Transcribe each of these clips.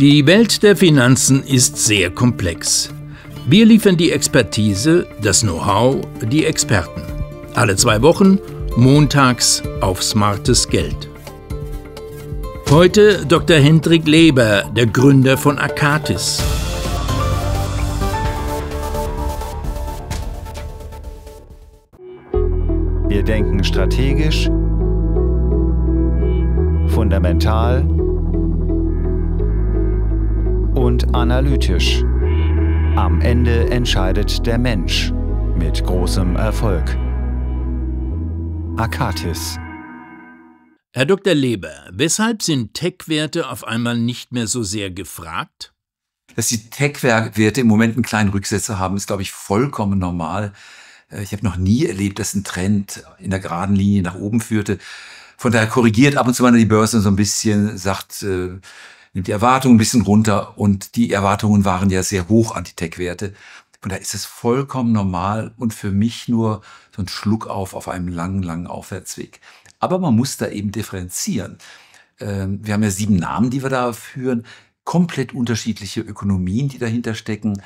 Die Welt der Finanzen ist sehr komplex. Wir liefern die Expertise, das Know-how, die Experten. Alle zwei Wochen, montags auf smartes Geld. Heute Dr. Hendrik Leber, der Gründer von Akatis. Wir denken strategisch, fundamental, und analytisch. Am Ende entscheidet der Mensch mit großem Erfolg. Akatis Herr Dr. Leber, weshalb sind Tech-Werte auf einmal nicht mehr so sehr gefragt? Dass die Tech-Werte im Moment einen kleinen Rücksetzer haben, ist, glaube ich, vollkommen normal. Äh, ich habe noch nie erlebt, dass ein Trend in der geraden Linie nach oben führte. Von daher korrigiert ab und zu mal die Börse so ein bisschen, sagt, äh, nimmt die Erwartungen ein bisschen runter und die Erwartungen waren ja sehr hoch an die Tech-Werte. Und da ist es vollkommen normal und für mich nur so ein Schluck auf auf einem langen, langen Aufwärtsweg. Aber man muss da eben differenzieren. Ähm, wir haben ja sieben Namen, die wir da führen, komplett unterschiedliche Ökonomien, die dahinter stecken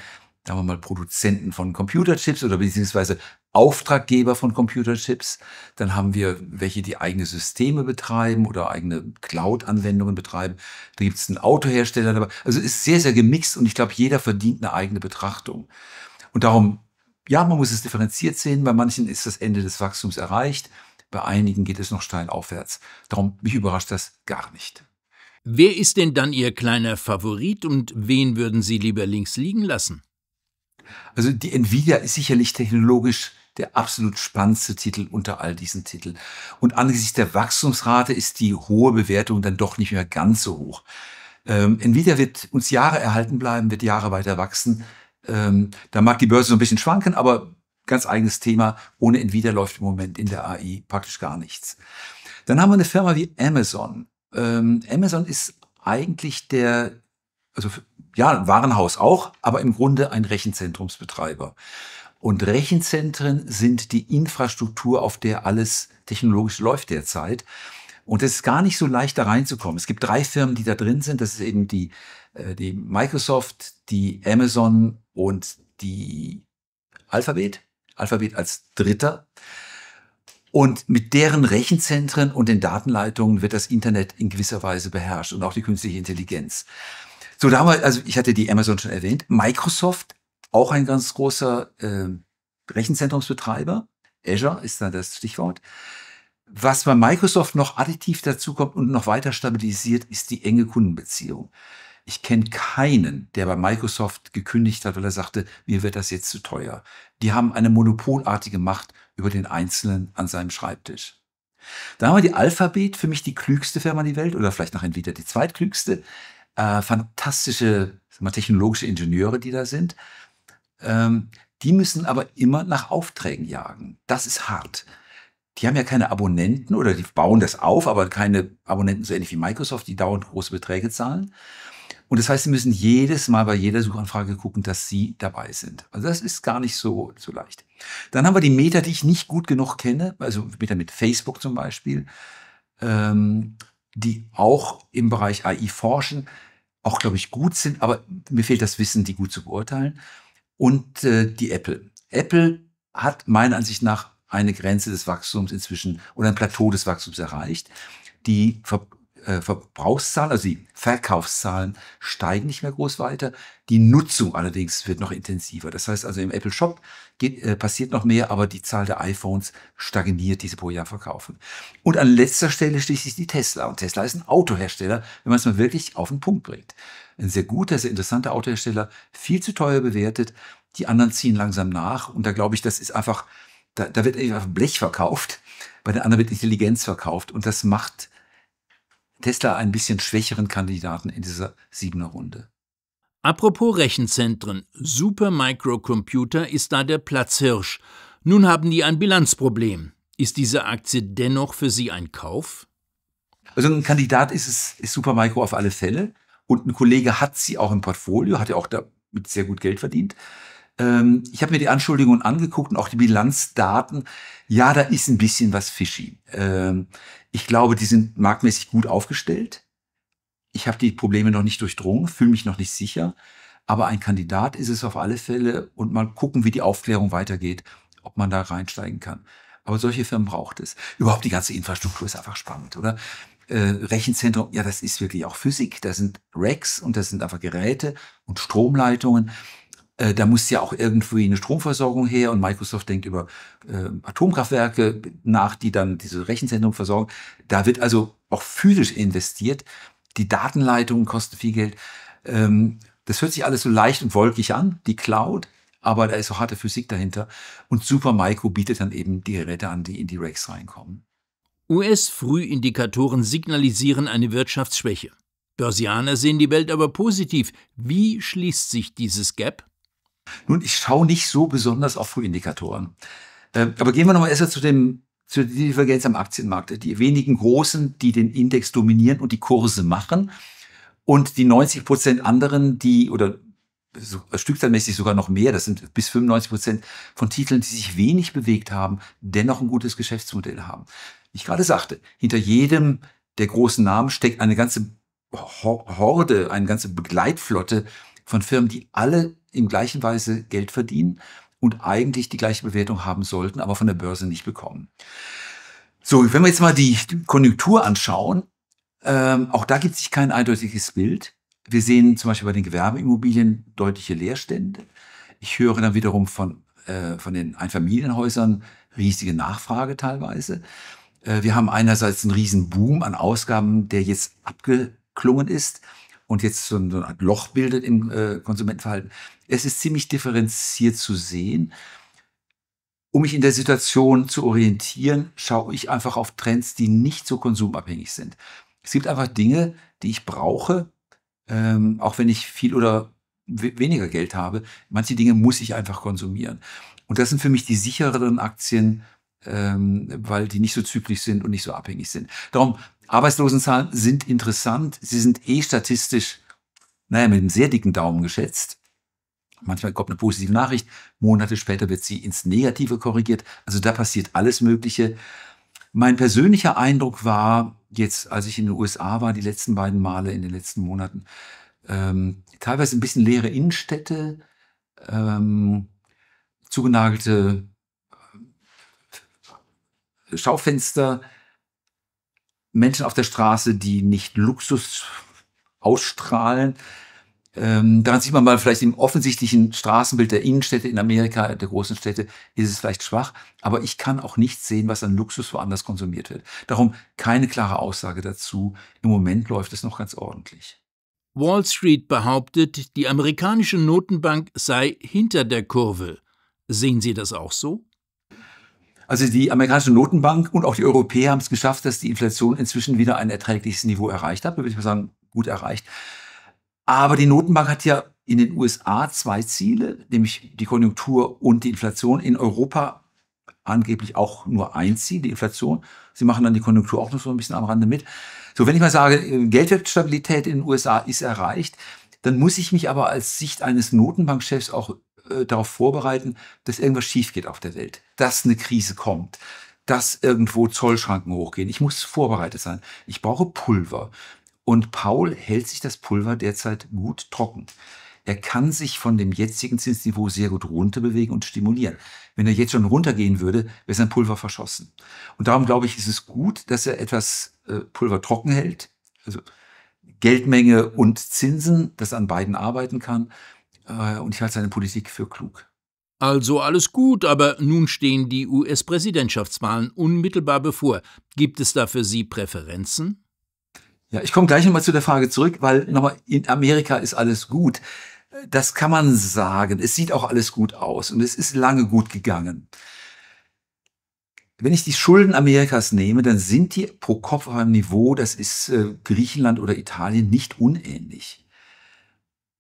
sagen wir mal, Produzenten von Computerchips oder beziehungsweise Auftraggeber von Computerchips. Dann haben wir welche, die eigene Systeme betreiben oder eigene Cloud-Anwendungen betreiben. Da gibt es einen Autohersteller dabei. Also ist sehr, sehr gemixt und ich glaube, jeder verdient eine eigene Betrachtung. Und darum, ja, man muss es differenziert sehen. Bei manchen ist das Ende des Wachstums erreicht. Bei einigen geht es noch steil aufwärts. Darum, mich überrascht das gar nicht. Wer ist denn dann Ihr kleiner Favorit und wen würden Sie lieber links liegen lassen? Also die Nvidia ist sicherlich technologisch der absolut spannendste Titel unter all diesen Titeln. Und angesichts der Wachstumsrate ist die hohe Bewertung dann doch nicht mehr ganz so hoch. Ähm, Nvidia wird uns Jahre erhalten bleiben, wird Jahre weiter wachsen. Ähm, da mag die Börse so ein bisschen schwanken, aber ganz eigenes Thema. Ohne Nvidia läuft im Moment in der AI praktisch gar nichts. Dann haben wir eine Firma wie Amazon. Ähm, Amazon ist eigentlich der, also ja, Warenhaus auch, aber im Grunde ein Rechenzentrumsbetreiber. Und Rechenzentren sind die Infrastruktur, auf der alles technologisch läuft derzeit. Und es ist gar nicht so leicht, da reinzukommen. Es gibt drei Firmen, die da drin sind. Das ist eben die, äh, die Microsoft, die Amazon und die Alphabet. Alphabet als Dritter. Und mit deren Rechenzentren und den Datenleitungen wird das Internet in gewisser Weise beherrscht und auch die künstliche Intelligenz. So, damals, also ich hatte die Amazon schon erwähnt. Microsoft, auch ein ganz großer äh, Rechenzentrumsbetreiber. Azure ist da das Stichwort. Was bei Microsoft noch additiv dazukommt und noch weiter stabilisiert, ist die enge Kundenbeziehung. Ich kenne keinen, der bei Microsoft gekündigt hat, weil er sagte, mir wird das jetzt zu teuer. Die haben eine monopolartige Macht über den Einzelnen an seinem Schreibtisch. Da haben wir die Alphabet für mich die klügste Firma der Welt oder vielleicht nachher wieder die zweitklügste äh, fantastische mal, technologische Ingenieure, die da sind. Ähm, die müssen aber immer nach Aufträgen jagen. Das ist hart. Die haben ja keine Abonnenten oder die bauen das auf, aber keine Abonnenten so ähnlich wie Microsoft, die dauernd große Beträge zahlen. Und das heißt, sie müssen jedes Mal bei jeder Suchanfrage gucken, dass sie dabei sind. Also das ist gar nicht so, so leicht. Dann haben wir die Meta, die ich nicht gut genug kenne, also Meta mit Facebook zum Beispiel. Ähm, die auch im Bereich AI forschen, auch, glaube ich, gut sind, aber mir fehlt das Wissen, die gut zu beurteilen. Und äh, die Apple. Apple hat meiner Ansicht nach eine Grenze des Wachstums inzwischen oder ein Plateau des Wachstums erreicht. Die äh, Verbrauchszahlen, also die Verkaufszahlen steigen nicht mehr groß weiter. Die Nutzung allerdings wird noch intensiver. Das heißt also im Apple Shop geht, äh, passiert noch mehr, aber die Zahl der iPhones stagniert, die sie pro Jahr verkaufen. Und an letzter Stelle schließlich die Tesla. Und Tesla ist ein Autohersteller, wenn man es mal wirklich auf den Punkt bringt. Ein sehr guter, sehr interessanter Autohersteller, viel zu teuer bewertet. Die anderen ziehen langsam nach. Und da glaube ich, das ist einfach, da, da wird einfach Blech verkauft. Bei den anderen wird Intelligenz verkauft. Und das macht Tesla ein bisschen schwächeren Kandidaten in dieser siebener Runde. Apropos Rechenzentren, Supermicrocomputer ist da der Platzhirsch. Nun haben die ein Bilanzproblem. Ist diese Aktie dennoch für Sie ein Kauf? Also ein Kandidat ist es ist Supermicro auf alle Fälle und ein Kollege hat sie auch im Portfolio, hat ja auch damit sehr gut Geld verdient ähm, ich habe mir die Anschuldigungen angeguckt und auch die Bilanzdaten. Ja, da ist ein bisschen was fishy. Ähm, ich glaube, die sind marktmäßig gut aufgestellt. Ich habe die Probleme noch nicht durchdrungen, fühle mich noch nicht sicher. Aber ein Kandidat ist es auf alle Fälle und mal gucken, wie die Aufklärung weitergeht, ob man da reinsteigen kann. Aber solche Firmen braucht es. Überhaupt die ganze Infrastruktur ist einfach spannend, oder? Äh, Rechenzentrum, ja, das ist wirklich auch Physik. Da sind Racks und das sind einfach Geräte und Stromleitungen. Äh, da muss ja auch irgendwie eine Stromversorgung her und Microsoft denkt über äh, Atomkraftwerke nach, die dann diese Rechenzentrum versorgen. Da wird also auch physisch investiert. Die Datenleitungen kosten viel Geld. Ähm, das hört sich alles so leicht und wolkig an, die Cloud, aber da ist so harte Physik dahinter. Und Supermicro bietet dann eben die Geräte an, die in die Racks reinkommen. US-Frühindikatoren signalisieren eine Wirtschaftsschwäche. Börsianer sehen die Welt aber positiv. Wie schließt sich dieses Gap? Nun, ich schaue nicht so besonders auf Frühindikatoren. Ähm, aber gehen wir nochmal erstmal zu dem zu der Divergenz am Aktienmarkt. Die wenigen Großen, die den Index dominieren und die Kurse machen und die 90 Prozent anderen, die oder so, äh, stückzahlmäßig sogar noch mehr, das sind bis 95 Prozent von Titeln, die sich wenig bewegt haben, dennoch ein gutes Geschäftsmodell haben. Wie ich gerade sagte, hinter jedem der großen Namen steckt eine ganze Horde, eine ganze Begleitflotte von Firmen, die alle in gleichen Weise Geld verdienen und eigentlich die gleiche Bewertung haben sollten, aber von der Börse nicht bekommen. So, wenn wir jetzt mal die Konjunktur anschauen, ähm, auch da gibt es kein eindeutiges Bild. Wir sehen zum Beispiel bei den Gewerbeimmobilien deutliche Leerstände. Ich höre dann wiederum von, äh, von den Einfamilienhäusern riesige Nachfrage teilweise. Äh, wir haben einerseits einen riesen Boom an Ausgaben, der jetzt abgeklungen ist und jetzt so eine Art Loch bildet im äh, Konsumentenverhalten. Es ist ziemlich differenziert zu sehen. Um mich in der Situation zu orientieren, schaue ich einfach auf Trends, die nicht so konsumabhängig sind. Es gibt einfach Dinge, die ich brauche, ähm, auch wenn ich viel oder weniger Geld habe. Manche Dinge muss ich einfach konsumieren. Und das sind für mich die sichereren Aktien, ähm, weil die nicht so zyklisch sind und nicht so abhängig sind. Darum Arbeitslosenzahlen sind interessant. Sie sind eh statistisch, naja, mit einem sehr dicken Daumen geschätzt. Manchmal kommt eine positive Nachricht. Monate später wird sie ins Negative korrigiert. Also da passiert alles Mögliche. Mein persönlicher Eindruck war, jetzt, als ich in den USA war, die letzten beiden Male in den letzten Monaten, ähm, teilweise ein bisschen leere Innenstädte, ähm, zugenagelte äh, Schaufenster, Menschen auf der Straße, die nicht Luxus ausstrahlen. Ähm, daran sieht man mal vielleicht im offensichtlichen Straßenbild der Innenstädte in Amerika, der großen Städte, ist es vielleicht schwach. Aber ich kann auch nicht sehen, was an Luxus woanders konsumiert wird. Darum keine klare Aussage dazu. Im Moment läuft es noch ganz ordentlich. Wall Street behauptet, die amerikanische Notenbank sei hinter der Kurve. Sehen Sie das auch so? Also die amerikanische Notenbank und auch die Europäer haben es geschafft, dass die Inflation inzwischen wieder ein erträgliches Niveau erreicht hat. Da würde ich mal sagen, gut erreicht. Aber die Notenbank hat ja in den USA zwei Ziele, nämlich die Konjunktur und die Inflation. In Europa angeblich auch nur ein Ziel, die Inflation. Sie machen dann die Konjunktur auch noch so ein bisschen am Rande mit. So, wenn ich mal sage, äh, Geldwertstabilität in den USA ist erreicht, dann muss ich mich aber als Sicht eines Notenbankchefs auch äh, darauf vorbereiten, dass irgendwas schief geht auf der Welt, dass eine Krise kommt, dass irgendwo Zollschranken hochgehen. Ich muss vorbereitet sein. Ich brauche Pulver. Und Paul hält sich das Pulver derzeit gut trocken. Er kann sich von dem jetzigen Zinsniveau sehr gut runterbewegen und stimulieren. Wenn er jetzt schon runtergehen würde, wäre sein Pulver verschossen. Und darum glaube ich, ist es gut, dass er etwas äh, Pulver trocken hält, also Geldmenge und Zinsen, das an beiden arbeiten kann äh, und ich halte seine Politik für klug. Also alles gut, aber nun stehen die US-Präsidentschaftswahlen unmittelbar bevor. Gibt es da für Sie Präferenzen? Ja, ich komme gleich nochmal zu der Frage zurück, weil nochmal in Amerika ist alles gut. Das kann man sagen. Es sieht auch alles gut aus und es ist lange gut gegangen. Wenn ich die Schulden Amerikas nehme, dann sind die pro Kopf auf einem Niveau, das ist äh, Griechenland oder Italien nicht unähnlich.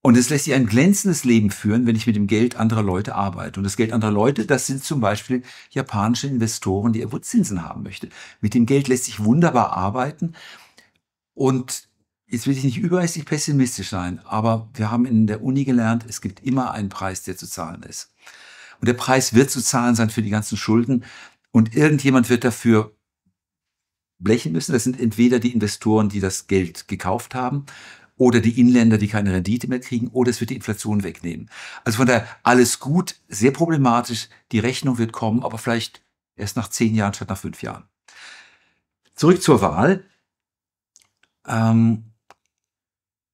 Und es lässt sich ein glänzendes Leben führen, wenn ich mit dem Geld anderer Leute arbeite. Und das Geld anderer Leute, das sind zum Beispiel japanische Investoren, die irgendwo Zinsen haben möchten. Mit dem Geld lässt sich wunderbar arbeiten. Und jetzt will ich nicht übermäßig pessimistisch sein, aber wir haben in der Uni gelernt, es gibt immer einen Preis, der zu zahlen ist. Und der Preis wird zu zahlen sein für die ganzen Schulden. Und irgendjemand wird dafür blechen müssen. Das sind entweder die Investoren, die das Geld gekauft haben, oder die Inländer, die keine Rendite mehr kriegen, oder es wird die Inflation wegnehmen. Also von daher alles gut, sehr problematisch. Die Rechnung wird kommen, aber vielleicht erst nach zehn Jahren statt nach fünf Jahren. Zurück zur Wahl. Ähm,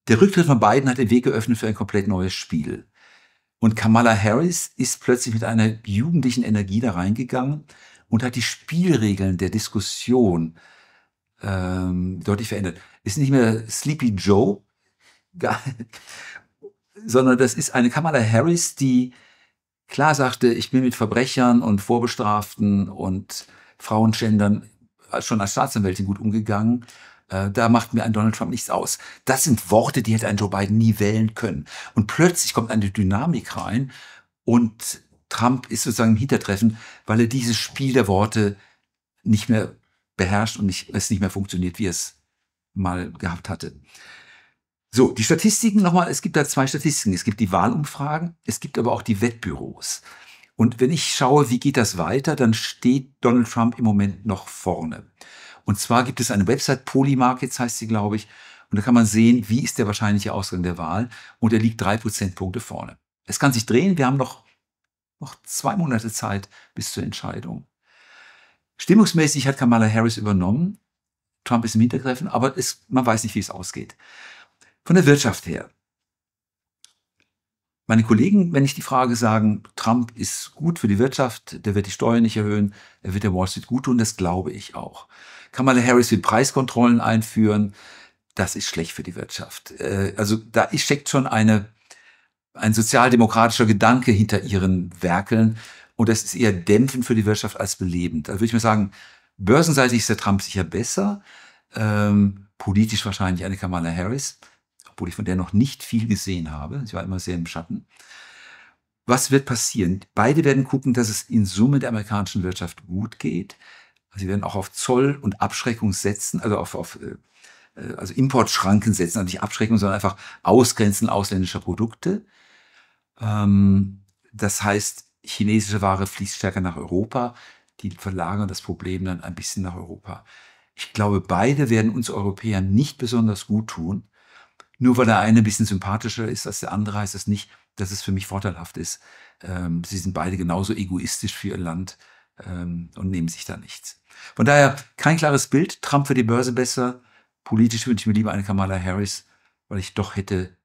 der Rücktritt von Biden hat den Weg geöffnet für ein komplett neues Spiel. Und Kamala Harris ist plötzlich mit einer jugendlichen Energie da reingegangen und hat die Spielregeln der Diskussion ähm, deutlich verändert. Ist nicht mehr Sleepy Joe, sondern das ist eine Kamala Harris, die klar sagte, ich bin mit Verbrechern und Vorbestraften und Frauenschändern äh, schon als Staatsanwältin gut umgegangen. Äh, da macht mir ein Donald Trump nichts aus. Das sind Worte, die hätte ein Joe Biden nie wählen können. Und plötzlich kommt eine Dynamik rein und Trump ist sozusagen im Hintertreffen, weil er dieses Spiel der Worte nicht mehr beherrscht und nicht, es nicht mehr funktioniert, wie es mal gehabt hatte. So, die Statistiken nochmal, es gibt da zwei Statistiken. Es gibt die Wahlumfragen, es gibt aber auch die Wettbüros. Und wenn ich schaue, wie geht das weiter, dann steht Donald Trump im Moment noch vorne. Und zwar gibt es eine Website, Polymarkets heißt sie, glaube ich, und da kann man sehen, wie ist der wahrscheinliche Ausgang der Wahl. Und er liegt drei Prozentpunkte vorne. Es kann sich drehen, wir haben noch, noch zwei Monate Zeit bis zur Entscheidung. Stimmungsmäßig hat Kamala Harris übernommen Trump ist im Hintergreifen, aber es, man weiß nicht, wie es ausgeht von der Wirtschaft her. Meine Kollegen, wenn ich die Frage sagen, Trump ist gut für die Wirtschaft, der wird die Steuern nicht erhöhen, er wird der Wall Street gut tun, das glaube ich auch. Kamala Harris will Preiskontrollen einführen, das ist schlecht für die Wirtschaft. Äh, also da steckt schon eine, ein sozialdemokratischer Gedanke hinter ihren Werkeln und das ist eher dämpfend für die Wirtschaft als belebend. Da also würde ich mal sagen, börsenseitig ist der Trump sicher besser, ähm, politisch wahrscheinlich eine Kamala Harris obwohl ich von der noch nicht viel gesehen habe. Sie war immer sehr im Schatten. Was wird passieren? Beide werden gucken, dass es in Summe der amerikanischen Wirtschaft gut geht. Sie werden auch auf Zoll und Abschreckung setzen, also auf, auf äh, äh, also Importschranken setzen, also nicht Abschreckung, sondern einfach Ausgrenzen ausländischer Produkte. Ähm, das heißt, chinesische Ware fließt stärker nach Europa. Die verlagern das Problem dann ein bisschen nach Europa. Ich glaube, beide werden uns Europäern nicht besonders gut tun nur weil der eine ein bisschen sympathischer ist als der andere, heißt das nicht, dass es für mich vorteilhaft ist. Ähm, sie sind beide genauso egoistisch für ihr Land ähm, und nehmen sich da nichts. Von daher kein klares Bild. Trump für die Börse besser. Politisch wünsche ich mir lieber eine Kamala Harris, weil ich doch hätte,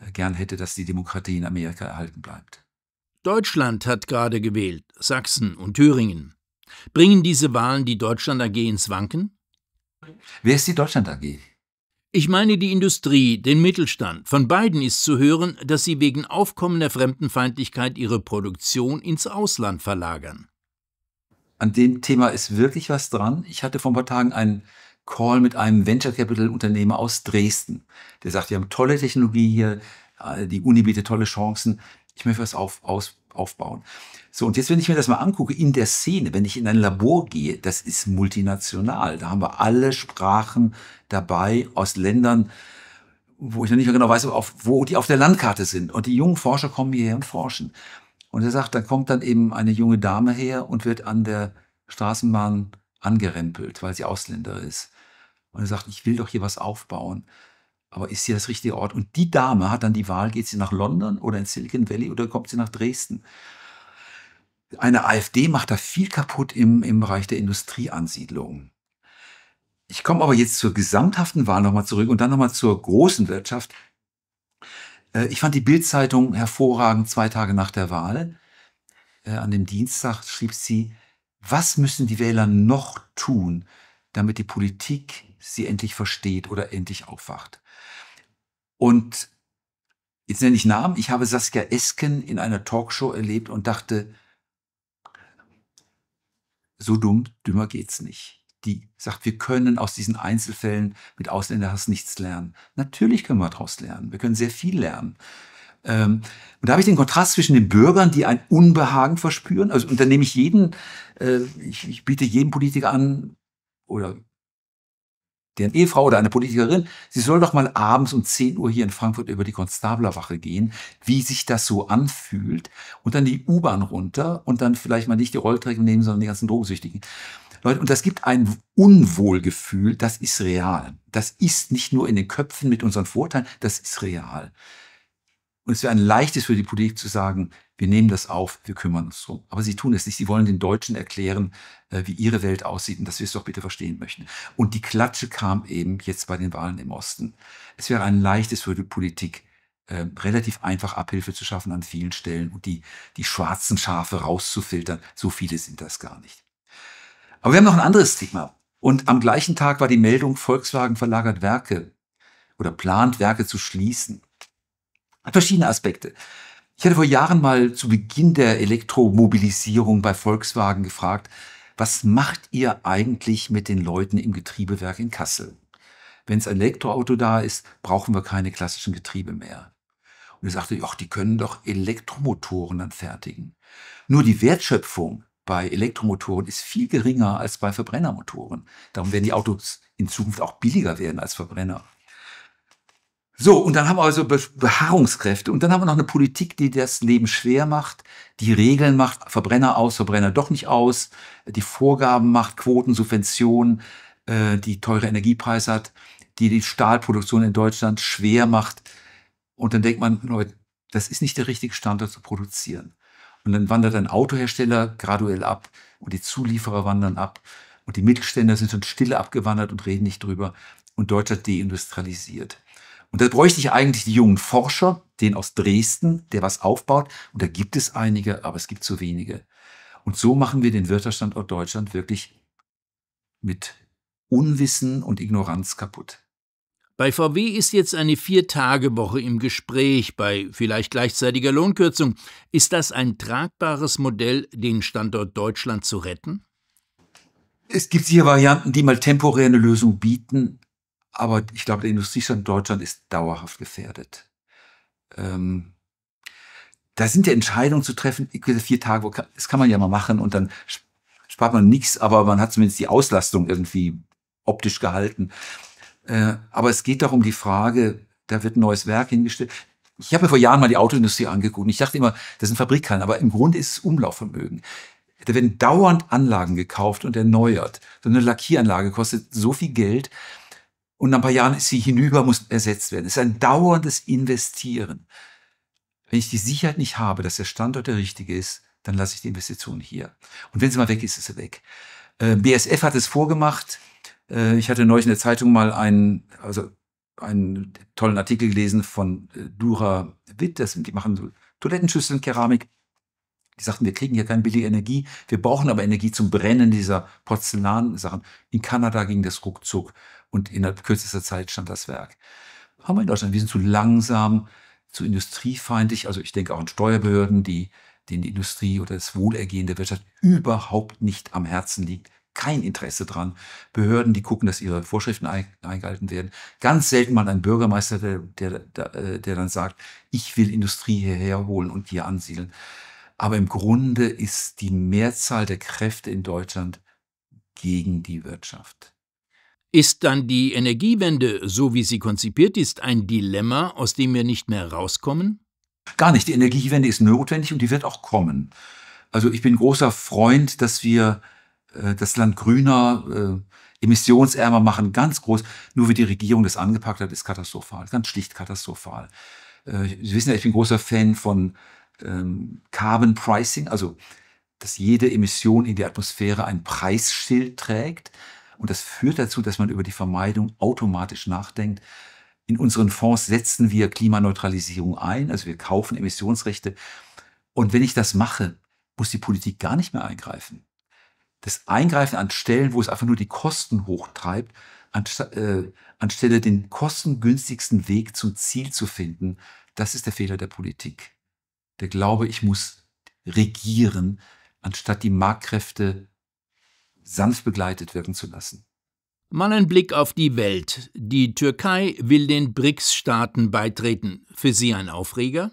äh, gern hätte, dass die Demokratie in Amerika erhalten bleibt. Deutschland hat gerade gewählt, Sachsen und Thüringen. Bringen diese Wahlen die Deutschland AG ins Wanken? Wer ist die Deutschland AG? Ich meine die Industrie, den Mittelstand. Von beiden ist zu hören, dass sie wegen aufkommender Fremdenfeindlichkeit ihre Produktion ins Ausland verlagern. An dem Thema ist wirklich was dran. Ich hatte vor ein paar Tagen einen Call mit einem Venture Capital Unternehmer aus Dresden, der sagt, wir haben tolle Technologie hier, äh, die Uni bietet tolle Chancen. Ich möchte was auf, aus, aufbauen. So, und jetzt, wenn ich mir das mal angucke, in der Szene, wenn ich in ein Labor gehe, das ist multinational. Da haben wir alle Sprachen dabei aus Ländern, wo ich noch nicht mehr genau weiß, auf, wo die auf der Landkarte sind. Und die jungen Forscher kommen hierher und forschen. Und er sagt, dann kommt dann eben eine junge Dame her und wird an der Straßenbahn angerempelt, weil sie Ausländer ist. Und er sagt, ich will doch hier was aufbauen aber ist hier das richtige Ort? Und die Dame hat dann die Wahl, geht sie nach London oder in Silicon Valley oder kommt sie nach Dresden? Eine AfD macht da viel kaputt im, im Bereich der Industrieansiedlung. Ich komme aber jetzt zur gesamthaften Wahl nochmal zurück und dann nochmal zur großen Wirtschaft. Äh, ich fand die Bildzeitung hervorragend zwei Tage nach der Wahl. Äh, an dem Dienstag schrieb sie, was müssen die Wähler noch tun, damit die Politik sie endlich versteht oder endlich aufwacht. Und jetzt nenne ich Namen. Ich habe Saskia Esken in einer Talkshow erlebt und dachte, so dumm, dümmer geht's nicht. Die sagt, wir können aus diesen Einzelfällen mit Ausländerhass nichts lernen. Natürlich können wir daraus lernen. Wir können sehr viel lernen. Ähm, und da habe ich den Kontrast zwischen den Bürgern, die ein Unbehagen verspüren. Also, und da nehme ich jeden, äh, ich, ich biete jedem Politiker an, oder deren Ehefrau oder eine Politikerin, sie soll doch mal abends um 10 Uhr hier in Frankfurt über die Konstablerwache gehen, wie sich das so anfühlt und dann die U-Bahn runter und dann vielleicht mal nicht die Rollträger nehmen, sondern die ganzen Drogensüchtigen. Leute, und das gibt ein Unwohlgefühl, das ist real. Das ist nicht nur in den Köpfen mit unseren Vorteilen, das ist real. Und es wäre ein leichtes für die Politik zu sagen, wir nehmen das auf, wir kümmern uns drum. Aber sie tun es nicht. Sie wollen den Deutschen erklären, äh, wie ihre Welt aussieht und dass wir es doch bitte verstehen möchten. Und die Klatsche kam eben jetzt bei den Wahlen im Osten. Es wäre ein leichtes für die Politik, äh, relativ einfach Abhilfe zu schaffen an vielen Stellen und die, die schwarzen Schafe rauszufiltern. So viele sind das gar nicht. Aber wir haben noch ein anderes Stigma. Und am gleichen Tag war die Meldung, Volkswagen verlagert Werke oder plant Werke zu schließen. Hat verschiedene Aspekte. Ich hatte vor Jahren mal zu Beginn der Elektromobilisierung bei Volkswagen gefragt, was macht ihr eigentlich mit den Leuten im Getriebewerk in Kassel? Wenn Wenns Elektroauto da ist, brauchen wir keine klassischen Getriebe mehr. Und er sagte, ach, die können doch Elektromotoren dann fertigen. Nur die Wertschöpfung bei Elektromotoren ist viel geringer als bei Verbrennermotoren. Darum werden die Autos in Zukunft auch billiger werden als Verbrenner. So, und dann haben wir also Beharrungskräfte und dann haben wir noch eine Politik, die das Leben schwer macht, die Regeln macht, Verbrenner aus, Verbrenner doch nicht aus, die Vorgaben macht, Quoten, Subventionen, äh, die teure Energiepreise hat, die die Stahlproduktion in Deutschland schwer macht. Und dann denkt man, Leute, das ist nicht der richtige Standort zu produzieren. Und dann wandert ein Autohersteller graduell ab und die Zulieferer wandern ab. Und die Mittelständler sind schon stille abgewandert und reden nicht drüber. Und Deutschland deindustrialisiert. Und da bräuchte ich eigentlich die jungen Forscher, den aus Dresden, der was aufbaut. Und da gibt es einige, aber es gibt zu wenige. Und so machen wir den Wirtschaftsstandort Deutschland wirklich mit Unwissen und Ignoranz kaputt. Bei VW ist jetzt eine Vier-Tage-Woche im Gespräch, bei vielleicht gleichzeitiger Lohnkürzung. Ist das ein tragbares Modell, den Standort Deutschland zu retten? Es gibt sicher Varianten, die mal temporär eine Lösung bieten, aber ich glaube, der Industriestand Deutschland ist dauerhaft gefährdet. Ähm, da sind ja Entscheidungen zu treffen, vier Tage, wo, das kann man ja mal machen und dann spart man nichts, aber man hat zumindest die Auslastung irgendwie optisch gehalten. Äh, aber es geht darum, die Frage, da wird ein neues Werk hingestellt. Ich habe mir vor Jahren mal die Autoindustrie angeguckt und ich dachte immer, das sind Fabrikhallen, aber im Grunde ist es Umlaufvermögen. Da werden dauernd Anlagen gekauft und erneuert. So eine Lackieranlage kostet so viel Geld, und nach ein paar Jahren ist sie hinüber, muss ersetzt werden. Es ist ein dauerndes Investieren. Wenn ich die Sicherheit nicht habe, dass der Standort der richtige ist, dann lasse ich die Investition hier. Und wenn sie mal weg ist, ist sie weg. Äh, BSF hat es vorgemacht. Äh, ich hatte neulich in der Zeitung mal einen, also einen tollen Artikel gelesen von äh, Dura Witt. Das, die machen so Toilettenschüsseln, Keramik. Die sagten, wir kriegen hier keine billige Energie, wir brauchen aber Energie zum Brennen dieser Porzellansachen. In Kanada ging das ruckzuck und innerhalb kürzester Zeit stand das Werk. Haben wir in Deutschland, wir sind zu langsam, zu industriefeindlich. Also ich denke auch an Steuerbehörden, die denen die Industrie oder das Wohlergehen der Wirtschaft überhaupt nicht am Herzen liegt. Kein Interesse dran. Behörden, die gucken, dass ihre Vorschriften eingehalten werden. Ganz selten mal ein Bürgermeister, der, der, äh, der dann sagt, ich will Industrie hierher holen und hier ansiedeln. Aber im Grunde ist die Mehrzahl der Kräfte in Deutschland gegen die Wirtschaft. Ist dann die Energiewende, so wie sie konzipiert ist, ein Dilemma, aus dem wir nicht mehr rauskommen? Gar nicht. Die Energiewende ist notwendig und die wird auch kommen. Also ich bin großer Freund, dass wir äh, das Land grüner, äh, emissionsärmer machen, ganz groß. Nur wie die Regierung das angepackt hat, ist katastrophal, ganz schlicht katastrophal. Äh, Sie wissen ja, ich bin großer Fan von ähm, Carbon Pricing, also dass jede Emission in die Atmosphäre ein Preisschild trägt. Und das führt dazu, dass man über die Vermeidung automatisch nachdenkt. In unseren Fonds setzen wir Klimaneutralisierung ein, also wir kaufen Emissionsrechte. Und wenn ich das mache, muss die Politik gar nicht mehr eingreifen. Das Eingreifen an Stellen, wo es einfach nur die Kosten hochtreibt, äh, anstelle den kostengünstigsten Weg zum Ziel zu finden, das ist der Fehler der Politik der Glaube, ich muss regieren, anstatt die Marktkräfte sanft begleitet wirken zu lassen. Mal ein Blick auf die Welt. Die Türkei will den BRICS-Staaten beitreten. Für Sie ein Aufreger?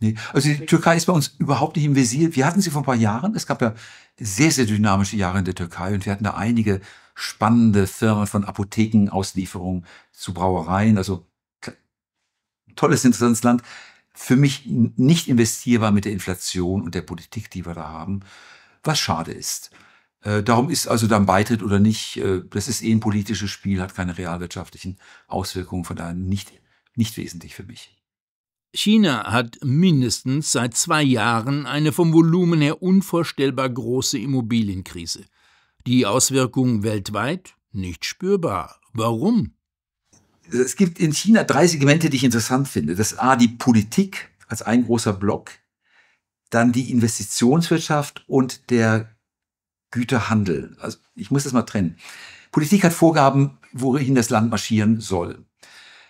Nee, also die Türkei ist bei uns überhaupt nicht im Visier. Wir hatten sie vor ein paar Jahren. Es gab ja sehr, sehr dynamische Jahre in der Türkei und wir hatten da einige spannende Firmen von Apotheken, Auslieferungen zu Brauereien. Also tolles, interessantes Land für mich nicht investierbar mit der Inflation und der Politik, die wir da haben, was schade ist. Äh, darum ist also dann Beitritt oder nicht, äh, das ist eh ein politisches Spiel, hat keine realwirtschaftlichen Auswirkungen, von daher nicht, nicht wesentlich für mich. China hat mindestens seit zwei Jahren eine vom Volumen her unvorstellbar große Immobilienkrise. Die Auswirkungen weltweit nicht spürbar. Warum? es gibt in China drei Segmente, die ich interessant finde. Das ist A, die Politik als ein großer Block, dann die Investitionswirtschaft und der Güterhandel. Also ich muss das mal trennen. Politik hat Vorgaben, wohin das Land marschieren soll.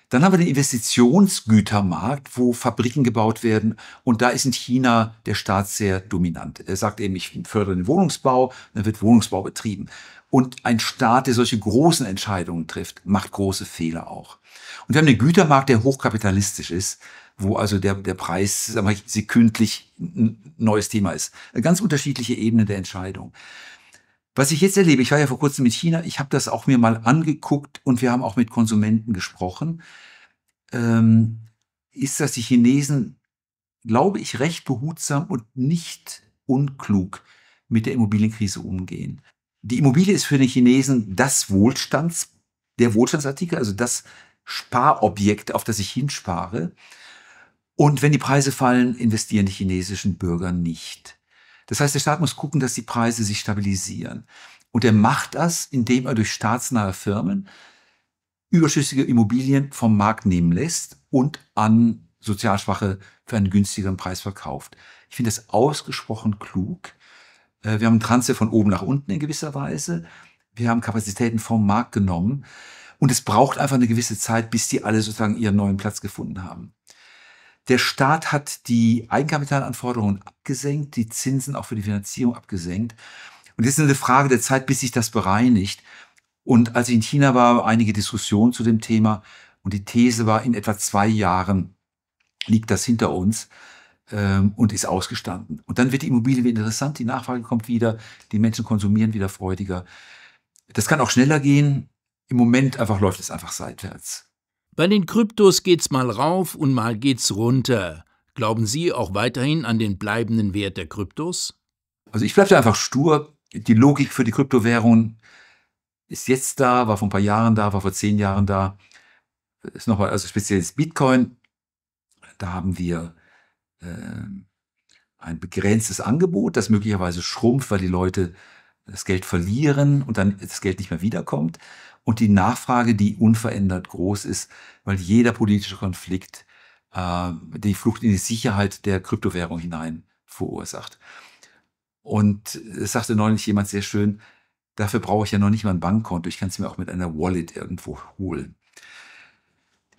Dann haben wir den Investitionsgütermarkt, wo Fabriken gebaut werden. Und da ist in China der Staat sehr dominant. Er sagt eben, ich fördere den Wohnungsbau, dann wird Wohnungsbau betrieben. Und ein Staat, der solche großen Entscheidungen trifft, macht große Fehler auch. Und wir haben einen Gütermarkt, der hochkapitalistisch ist, wo also der, der Preis sagen wir, sekündlich ein neues Thema ist. Eine ganz unterschiedliche Ebene der Entscheidung. Was ich jetzt erlebe, ich war ja vor kurzem mit China, ich habe das auch mir mal angeguckt und wir haben auch mit Konsumenten gesprochen, ähm, ist, dass die Chinesen, glaube ich, recht behutsam und nicht unklug mit der Immobilienkrise umgehen die Immobilie ist für den Chinesen das Wohlstands, der Wohlstandsartikel, also das Sparobjekt, auf das ich hinspare. Und wenn die Preise fallen, investieren die chinesischen Bürger nicht. Das heißt, der Staat muss gucken, dass die Preise sich stabilisieren. Und er macht das, indem er durch staatsnahe Firmen überschüssige Immobilien vom Markt nehmen lässt und an Sozialschwache für einen günstigeren Preis verkauft. Ich finde das ausgesprochen klug. Äh, wir haben einen Transfer von oben nach unten in gewisser Weise. Wir haben Kapazitäten vom Markt genommen. Und es braucht einfach eine gewisse Zeit, bis die alle sozusagen ihren neuen Platz gefunden haben. Der Staat hat die Eigenkapitalanforderungen abgesenkt, die Zinsen auch für die Finanzierung abgesenkt. Und jetzt ist eine Frage der Zeit, bis sich das bereinigt. Und als ich in China war, einige Diskussionen zu dem Thema. Und die These war, in etwa zwei Jahren liegt das hinter uns ähm, und ist ausgestanden. Und dann wird die Immobilie wieder interessant, die Nachfrage kommt wieder, die Menschen konsumieren wieder freudiger. Das kann auch schneller gehen. Im Moment einfach läuft es einfach seitwärts. Bei den Kryptos geht's mal rauf und mal geht's runter. Glauben Sie auch weiterhin an den bleibenden Wert der Kryptos? Also ich bleibe da einfach stur. Die Logik für die Kryptowährung ist jetzt da, war vor ein paar Jahren da, war vor zehn Jahren da. Ist nochmal, also speziell das Bitcoin. Da haben wir ähm, ein begrenztes Angebot, das möglicherweise schrumpft, weil die Leute das Geld verlieren und dann das Geld nicht mehr wiederkommt. Und die Nachfrage, die unverändert groß ist, weil jeder politische Konflikt äh, die Flucht in die Sicherheit der Kryptowährung hinein verursacht. Und es äh, sagte neulich jemand sehr schön, dafür brauche ich ja noch nicht mal ein Bankkonto, ich kann es mir auch mit einer Wallet irgendwo holen.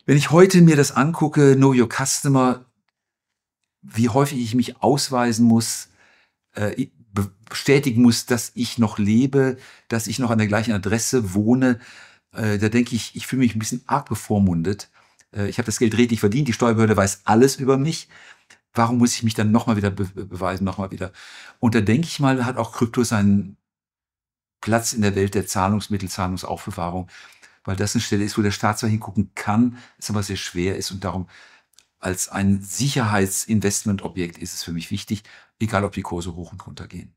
Wenn ich heute mir das angucke, Know Your Customer, wie häufig ich mich ausweisen muss, äh, bestätigen muss, dass ich noch lebe, dass ich noch an der gleichen Adresse wohne. Äh, da denke ich, ich fühle mich ein bisschen arg bevormundet. Äh, ich habe das Geld redlich verdient, die Steuerbehörde weiß alles über mich. Warum muss ich mich dann nochmal wieder be beweisen, nochmal wieder? Und da denke ich mal, hat auch Krypto seinen Platz in der Welt der Zahlungsmittel, Zahlungsaufbewahrung, weil das eine Stelle ist, wo der Staat zwar hingucken kann, ist aber sehr schwer ist und darum als ein Sicherheitsinvestmentobjekt ist es für mich wichtig, egal ob die Kurse hoch und runter gehen.